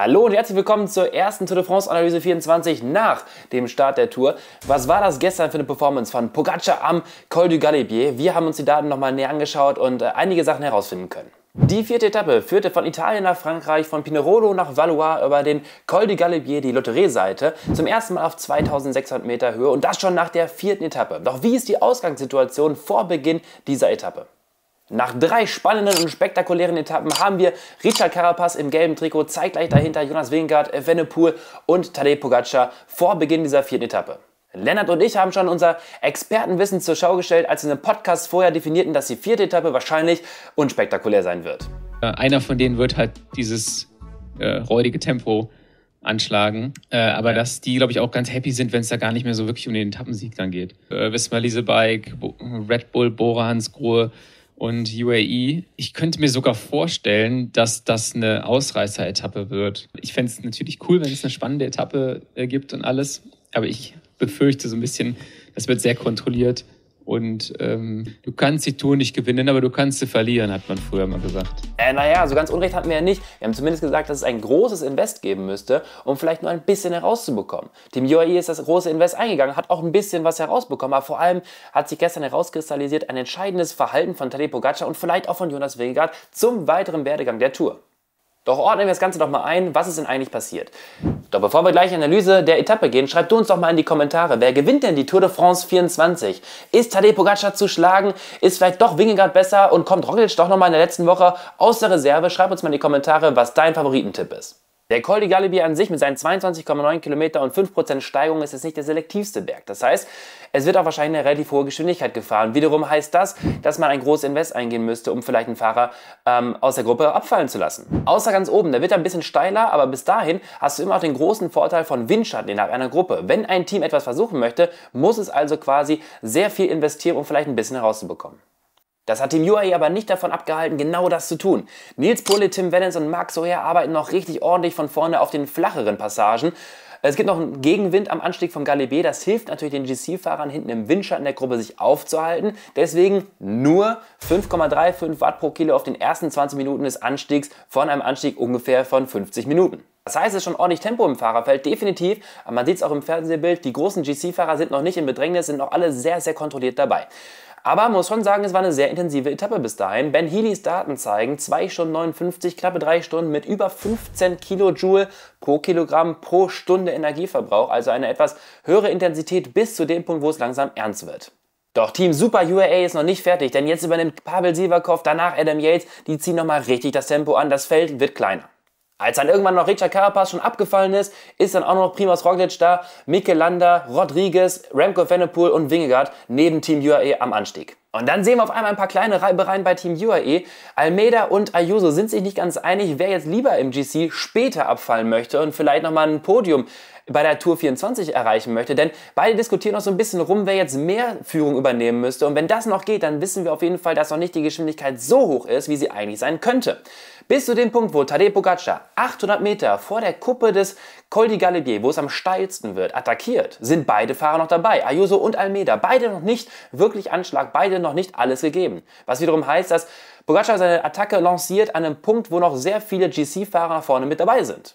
Hallo und herzlich willkommen zur ersten Tour de France Analyse 24 nach dem Start der Tour. Was war das gestern für eine Performance von Pogacar am Col du Galibier? Wir haben uns die Daten nochmal näher angeschaut und äh, einige Sachen herausfinden können. Die vierte Etappe führte von Italien nach Frankreich, von Pinerolo nach Valois über den Col du Galibier, die Lotterieseite, zum ersten Mal auf 2600 Meter Höhe und das schon nach der vierten Etappe. Doch wie ist die Ausgangssituation vor Beginn dieser Etappe? Nach drei spannenden und spektakulären Etappen haben wir Richard Carapaz im gelben Trikot, zeitgleich dahinter Jonas Wingard, Evenepoel und Tadej Pogacar vor Beginn dieser vierten Etappe. Lennart und ich haben schon unser Expertenwissen zur Schau gestellt, als wir im Podcast vorher definierten, dass die vierte Etappe wahrscheinlich unspektakulär sein wird. Äh, einer von denen wird halt dieses äh, räudige Tempo anschlagen. Äh, aber dass die, glaube ich, auch ganz happy sind, wenn es da gar nicht mehr so wirklich um den Etappensieg dann geht. Äh, Wismar Lisebike, Red Bull, Bora Hansgrohe, und UAE. Ich könnte mir sogar vorstellen, dass das eine Ausreißer-Etappe wird. Ich fände es natürlich cool, wenn es eine spannende Etappe äh, gibt und alles, aber ich befürchte so ein bisschen, das wird sehr kontrolliert. Und ähm, du kannst die Tour nicht gewinnen, aber du kannst sie verlieren, hat man früher mal gesagt. Äh, naja, so ganz Unrecht hatten wir ja nicht. Wir haben zumindest gesagt, dass es ein großes Invest geben müsste, um vielleicht nur ein bisschen herauszubekommen. Team UAE ist das große Invest eingegangen, hat auch ein bisschen was herausbekommen, aber vor allem hat sich gestern herauskristallisiert ein entscheidendes Verhalten von Tadej Pogacar und vielleicht auch von Jonas Vingegaard zum weiteren Werdegang der Tour. Doch ordnen wir das Ganze doch mal ein, was ist denn eigentlich passiert? Doch bevor wir gleich in die Analyse der Etappe gehen, schreib du uns doch mal in die Kommentare, wer gewinnt denn die Tour de France 24? Ist Tadej Pogacar zu schlagen? Ist vielleicht doch Wingegaard besser? Und kommt Roglic doch nochmal in der letzten Woche aus der Reserve? Schreib uns mal in die Kommentare, was dein Favoritentipp ist. Der Col de Galibier an sich mit seinen 22,9 Kilometer und 5% Steigung ist jetzt nicht der selektivste Berg. Das heißt, es wird auch wahrscheinlich eine relativ hohe Geschwindigkeit gefahren. Wiederum heißt das, dass man ein großes Invest eingehen müsste, um vielleicht einen Fahrer ähm, aus der Gruppe abfallen zu lassen. Außer ganz oben, da wird er ein bisschen steiler, aber bis dahin hast du immer auch den großen Vorteil von Windschatten innerhalb einer Gruppe. Wenn ein Team etwas versuchen möchte, muss es also quasi sehr viel investieren, um vielleicht ein bisschen herauszubekommen. Das hat Team UAE aber nicht davon abgehalten, genau das zu tun. Nils Pulle, Tim Wellens und Marc Soher arbeiten noch richtig ordentlich von vorne auf den flacheren Passagen. Es gibt noch einen Gegenwind am Anstieg vom Galibé. Das hilft natürlich den GC-Fahrern hinten im Windschatten der Gruppe sich aufzuhalten. Deswegen nur 5,35 Watt pro Kilo auf den ersten 20 Minuten des Anstiegs von einem Anstieg ungefähr von 50 Minuten. Das heißt, es ist schon ordentlich Tempo im Fahrerfeld, definitiv. Aber man sieht es auch im Fernsehbild, die großen GC-Fahrer sind noch nicht in Bedrängnis, sind noch alle sehr, sehr kontrolliert dabei. Aber man muss schon sagen, es war eine sehr intensive Etappe bis dahin. Ben Healys Daten zeigen 2 Stunden 59, knappe 3 Stunden mit über 15 Kilojoule pro Kilogramm pro Stunde Energieverbrauch. Also eine etwas höhere Intensität bis zu dem Punkt, wo es langsam ernst wird. Doch Team Super UAA ist noch nicht fertig, denn jetzt übernimmt Pavel Sivakov, danach Adam Yates. Die ziehen nochmal richtig das Tempo an, das Feld wird kleiner. Als dann irgendwann noch Richard Carapaz schon abgefallen ist, ist dann auch noch Primas Roglic da, Mikel Landa, Rodriguez, Remco Venepool und Wingegaard neben Team UAE am Anstieg. Und dann sehen wir auf einmal ein paar kleine Reibereien bei Team UAE. Almeida und Ayuso sind sich nicht ganz einig, wer jetzt lieber im GC später abfallen möchte und vielleicht nochmal ein Podium bei der Tour 24 erreichen möchte. Denn beide diskutieren noch so ein bisschen rum, wer jetzt mehr Führung übernehmen müsste. Und wenn das noch geht, dann wissen wir auf jeden Fall, dass noch nicht die Geschwindigkeit so hoch ist, wie sie eigentlich sein könnte. Bis zu dem Punkt, wo Tadej Pogacar 800 Meter vor der Kuppe des Col di Galibier, wo es am steilsten wird, attackiert, sind beide Fahrer noch dabei. Ayuso und Almeida, beide noch nicht wirklich Anschlag, beide noch nicht alles gegeben. Was wiederum heißt, dass Pogacar seine Attacke lanciert an einem Punkt, wo noch sehr viele GC-Fahrer vorne mit dabei sind.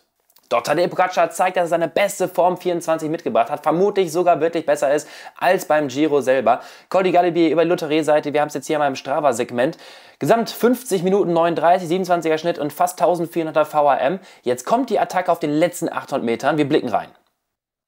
Dr. Tadej zeigt, dass er seine beste Form 24 mitgebracht hat, vermutlich sogar wirklich besser ist als beim Giro selber. Cody Gallibier über die Lotterie-Seite, wir haben es jetzt hier mal im Strava-Segment. Gesamt 50 Minuten 39, 27er Schnitt und fast 1400er VAM. Jetzt kommt die Attacke auf den letzten 800 Metern, wir blicken rein.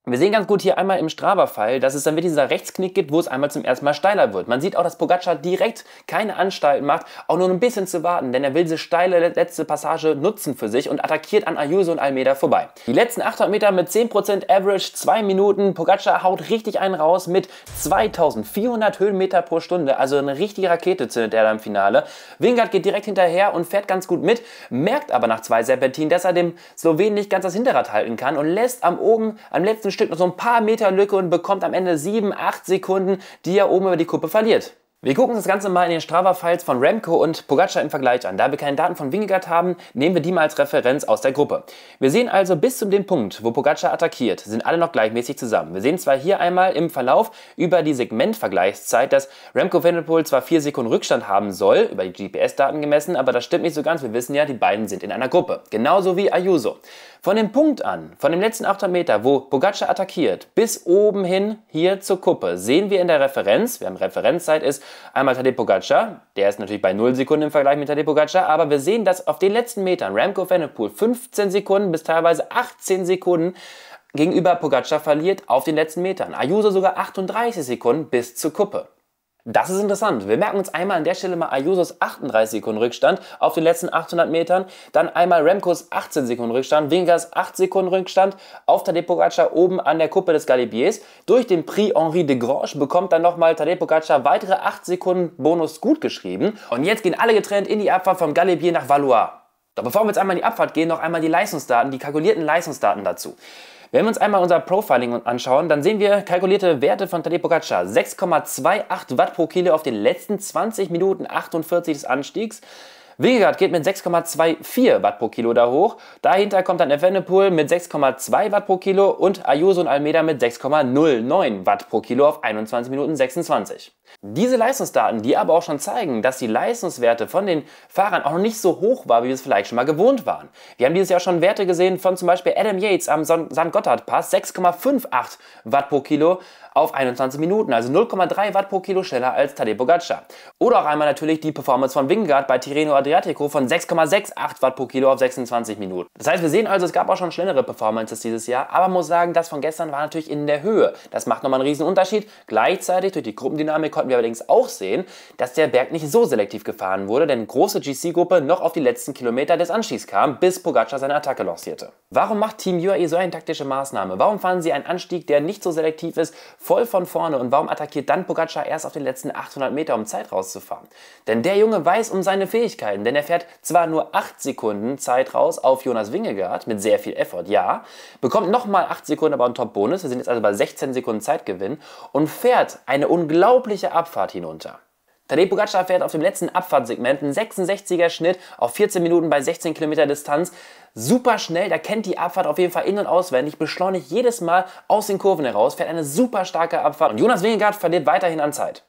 Wir sehen ganz gut hier einmal im Straber-Fall, dass es dann wieder dieser Rechtsknick gibt, wo es einmal zum ersten Mal steiler wird. Man sieht auch, dass Pogacar direkt keine Anstalten macht, auch nur ein bisschen zu warten, denn er will diese steile letzte Passage nutzen für sich und attackiert an Ayuso und Almeida vorbei. Die letzten 800 Meter mit 10% Average, 2 Minuten. Pogacar haut richtig einen raus mit 2400 Höhenmeter pro Stunde, also eine richtige Rakete zündet er da im Finale. Wingard geht direkt hinterher und fährt ganz gut mit, merkt aber nach zwei Serpentinen, dass er dem Slowen nicht ganz das Hinterrad halten kann und lässt am oben, am letzten Stück noch so ein paar Meter Lücke und bekommt am Ende sieben, acht Sekunden, die er oben über die Kuppe verliert. Wir gucken uns das Ganze mal in den Strava-Files von Remco und Pogacar im Vergleich an. Da wir keine Daten von Wingegard haben, nehmen wir die mal als Referenz aus der Gruppe. Wir sehen also bis zu dem Punkt, wo Pogacar attackiert, sind alle noch gleichmäßig zusammen. Wir sehen zwar hier einmal im Verlauf über die Segmentvergleichszeit, dass Remco Vanderpool zwar 4 Sekunden Rückstand haben soll, über die GPS-Daten gemessen, aber das stimmt nicht so ganz. Wir wissen ja, die beiden sind in einer Gruppe. Genauso wie Ayuso. Von dem Punkt an, von dem letzten 800 Meter, wo Pogacar attackiert, bis oben hin hier zur Kuppe, sehen wir in der Referenz, wir haben Referenzzeit ist Einmal Tadej Pogacar, der ist natürlich bei 0 Sekunden im Vergleich mit Tadej Pogacar, aber wir sehen, dass auf den letzten Metern Remco Fennepool 15 Sekunden bis teilweise 18 Sekunden gegenüber Pogacar verliert auf den letzten Metern. Ayuso sogar 38 Sekunden bis zur Kuppe. Das ist interessant. Wir merken uns einmal an der Stelle mal Ayusos 38 Sekunden Rückstand auf den letzten 800 Metern, dann einmal Remcos 18 Sekunden Rückstand, Wingers 8 Sekunden Rückstand auf Tadej Pogacar oben an der Kuppe des Galibiers. Durch den Prix Henri de Grange bekommt dann nochmal Tadej Pogacar weitere 8 Sekunden Bonus gut geschrieben. Und jetzt gehen alle getrennt in die Abfahrt vom Galibier nach Valois. Doch bevor wir jetzt einmal in die Abfahrt gehen, noch einmal die Leistungsdaten, die kalkulierten Leistungsdaten dazu. Wenn wir uns einmal unser Profiling anschauen, dann sehen wir kalkulierte Werte von Tadej Pogacar. 6,28 Watt pro Kilo auf den letzten 20 Minuten 48 des Anstiegs. Wingegaard geht mit 6,24 Watt pro Kilo da hoch. Dahinter kommt dann Evenepoel mit 6,2 Watt pro Kilo und Ayuso und Almeida mit 6,09 Watt pro Kilo auf 21 Minuten 26. Diese Leistungsdaten, die aber auch schon zeigen, dass die Leistungswerte von den Fahrern auch noch nicht so hoch waren, wie wir es vielleicht schon mal gewohnt waren. Wir haben dieses Jahr schon Werte gesehen von zum Beispiel Adam Yates am St. Gotthard Pass, 6,58 Watt pro Kilo auf 21 Minuten, also 0,3 Watt pro Kilo schneller als Tadej Pogacar. Oder auch einmal natürlich die Performance von Wingard bei Tirreno Adriatico von 6,68 Watt pro Kilo auf 26 Minuten. Das heißt, wir sehen also, es gab auch schon schnellere Performances dieses Jahr, aber man muss sagen, das von gestern war natürlich in der Höhe. Das macht nochmal einen riesen Unterschied. Gleichzeitig durch die Gruppendynamik konnten wir allerdings auch sehen, dass der Berg nicht so selektiv gefahren wurde, denn große GC-Gruppe noch auf die letzten Kilometer des Anstiegs kam, bis Pogacar seine Attacke lancierte. Warum macht Team UAE so eine taktische Maßnahme? Warum fahren sie einen Anstieg, der nicht so selektiv ist, voll von vorne und warum attackiert dann Pogacar erst auf den letzten 800 Meter, um Zeit rauszufahren? Denn der Junge weiß um seine Fähigkeiten, denn er fährt zwar nur 8 Sekunden Zeit raus auf Jonas Wingegaard mit sehr viel Effort, ja, bekommt nochmal 8 Sekunden aber einen Top-Bonus, wir sind jetzt also bei 16 Sekunden Zeitgewinn und fährt eine unglaubliche nächste Abfahrt hinunter. Tadej Pogacar fährt auf dem letzten Abfahrtsegment einen 66er Schnitt auf 14 Minuten bei 16 Kilometer Distanz. Super schnell, da kennt die Abfahrt auf jeden Fall in- und auswendig, beschleunigt jedes Mal aus den Kurven heraus, fährt eine super starke Abfahrt und Jonas Wingegaard verliert weiterhin an Zeit.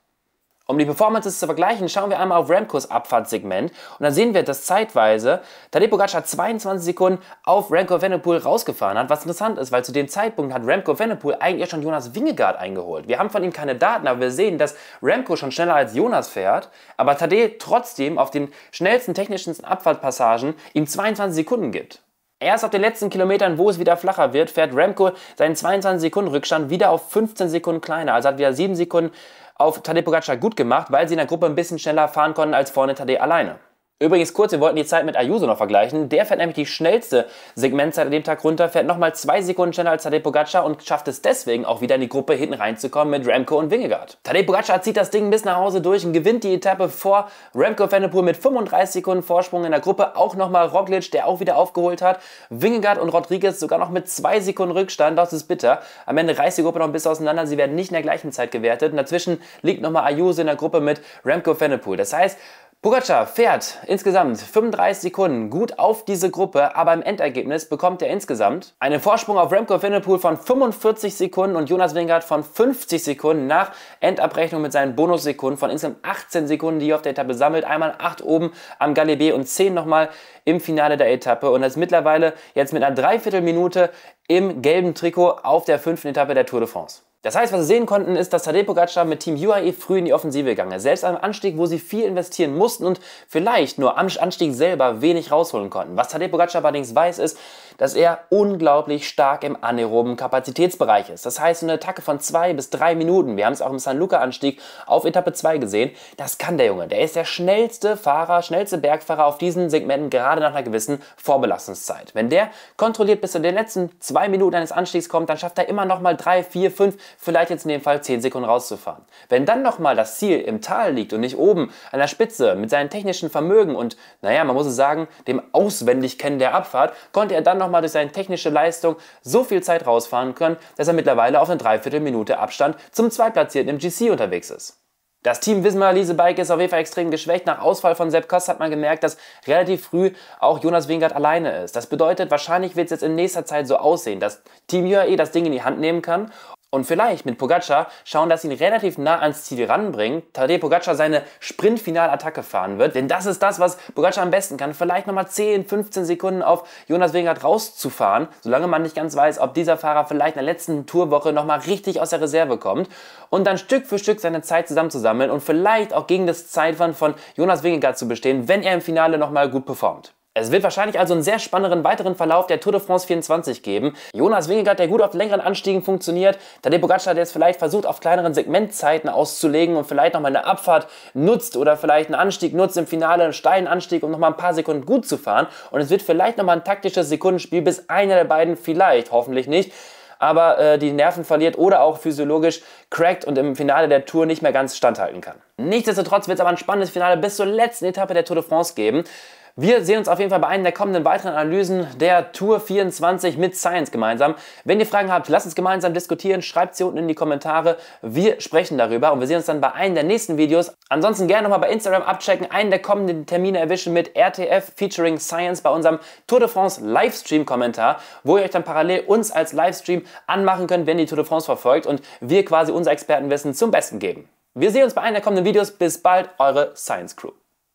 Um die Performances zu vergleichen, schauen wir einmal auf Remcos Abfahrtsegment und dann sehen wir, dass zeitweise Tadej Pogacar 22 Sekunden auf Remco Evenepoel rausgefahren hat, was interessant ist, weil zu dem Zeitpunkt hat Remco Evenepoel eigentlich schon Jonas Wingegaard eingeholt. Wir haben von ihm keine Daten, aber wir sehen, dass Remco schon schneller als Jonas fährt, aber Tadej trotzdem auf den schnellsten technischen Abfahrtpassagen ihm 22 Sekunden gibt. Erst auf den letzten Kilometern, wo es wieder flacher wird, fährt Remco seinen 22 Sekunden Rückstand wieder auf 15 Sekunden kleiner. Also hat wieder 7 Sekunden auf Tadej Pogacar gut gemacht, weil sie in der Gruppe ein bisschen schneller fahren konnten als vorne Tadej alleine. Übrigens kurz, wir wollten die Zeit mit Ayuso noch vergleichen. Der fährt nämlich die schnellste Segmentzeit an dem Tag runter, fährt nochmal zwei Sekunden schneller als Tadej Pogacar und schafft es deswegen auch wieder in die Gruppe hinten reinzukommen mit Remco und Wingegaard. Tadej Pogacar zieht das Ding bis nach Hause durch und gewinnt die Etappe vor Remco Fennepool mit 35 Sekunden Vorsprung in der Gruppe. Auch nochmal Roglic, der auch wieder aufgeholt hat. Wingegaard und Rodriguez sogar noch mit zwei Sekunden Rückstand. Das ist bitter. Am Ende reißt die Gruppe noch ein bisschen auseinander. Sie werden nicht in der gleichen Zeit gewertet. Und dazwischen liegt nochmal Ayuso in der Gruppe mit Remco Fennepool. Das heißt, Pogacar fährt insgesamt 35 Sekunden gut auf diese Gruppe, aber im Endergebnis bekommt er insgesamt einen Vorsprung auf Remco Evenepoel von 45 Sekunden und Jonas Wingard von 50 Sekunden nach Endabrechnung mit seinen Bonussekunden von insgesamt 18 Sekunden, die er auf der Etappe sammelt. Einmal 8 oben am Galibé und 10 nochmal im Finale der Etappe und ist mittlerweile jetzt mit einer Dreiviertelminute im gelben Trikot auf der fünften Etappe der Tour de France. Das heißt, was wir sehen konnten, ist, dass Tadej Pogacar mit Team UAE früh in die Offensive gegangen ist. Selbst einem Anstieg, wo sie viel investieren mussten und vielleicht nur am Anstieg selber wenig rausholen konnten. Was Tadej Pogacar allerdings weiß, ist, dass er unglaublich stark im anaeroben Kapazitätsbereich ist. Das heißt, eine Attacke von zwei bis drei Minuten, wir haben es auch im San Luca-Anstieg auf Etappe 2 gesehen, das kann der Junge. Der ist der schnellste Fahrer, schnellste Bergfahrer auf diesen Segmenten, gerade nach einer gewissen Vorbelastungszeit. Wenn der kontrolliert bis zu den letzten zwei Minuten eines Anstiegs kommt, dann schafft er immer noch mal drei, vier, fünf, vielleicht jetzt in dem Fall 10 Sekunden rauszufahren. Wenn dann nochmal das Ziel im Tal liegt und nicht oben an der Spitze mit seinem technischen Vermögen und, naja, man muss es sagen, dem Auswendigkennen der Abfahrt, konnte er dann nochmal durch seine technische Leistung so viel Zeit rausfahren können, dass er mittlerweile auf eine Dreiviertelminute Abstand zum Zweitplatzierten im GC unterwegs ist. Das Team Wismar Liesebike ist auf jeden Fall extrem geschwächt. Nach Ausfall von Sepp Kost hat man gemerkt, dass relativ früh auch Jonas Wingard alleine ist. Das bedeutet, wahrscheinlich wird es jetzt in nächster Zeit so aussehen, dass Team UAE das Ding in die Hand nehmen kann und vielleicht mit Pogacar schauen, dass ihn relativ nah ans Ziel ranbringt, Tadej Pogacar seine Sprintfinalattacke fahren wird, denn das ist das, was Pogacar am besten kann, vielleicht nochmal 10, 15 Sekunden auf Jonas Wingard rauszufahren, solange man nicht ganz weiß, ob dieser Fahrer vielleicht in der letzten Tourwoche nochmal richtig aus der Reserve kommt und dann Stück für Stück seine Zeit zusammenzusammeln und vielleicht auch gegen das Zeitfahren von Jonas Wingard zu bestehen, wenn er im Finale nochmal gut performt. Es wird wahrscheinlich also einen sehr spannenden weiteren Verlauf der Tour de France 24 geben. Jonas Wingegaard, der gut auf längeren Anstiegen funktioniert, Tadej Pogacar, der jetzt vielleicht versucht, auf kleineren Segmentzeiten auszulegen und vielleicht nochmal eine Abfahrt nutzt oder vielleicht einen Anstieg nutzt, im Finale einen steilen Anstieg, um nochmal ein paar Sekunden gut zu fahren. Und es wird vielleicht nochmal ein taktisches Sekundenspiel, bis einer der beiden vielleicht, hoffentlich nicht, aber äh, die Nerven verliert oder auch physiologisch crackt und im Finale der Tour nicht mehr ganz standhalten kann. Nichtsdestotrotz wird es aber ein spannendes Finale bis zur letzten Etappe der Tour de France geben. Wir sehen uns auf jeden Fall bei einer der kommenden weiteren Analysen der Tour 24 mit Science gemeinsam. Wenn ihr Fragen habt, lasst uns gemeinsam diskutieren, schreibt sie unten in die Kommentare. Wir sprechen darüber und wir sehen uns dann bei einem der nächsten Videos. Ansonsten gerne nochmal bei Instagram abchecken, einen der kommenden Termine erwischen mit RTF featuring Science bei unserem Tour de France Livestream-Kommentar, wo ihr euch dann parallel uns als Livestream anmachen könnt, wenn ihr die Tour de France verfolgt und wir quasi unser Expertenwissen zum Besten geben. Wir sehen uns bei einem der kommenden Videos. Bis bald, eure Science Crew.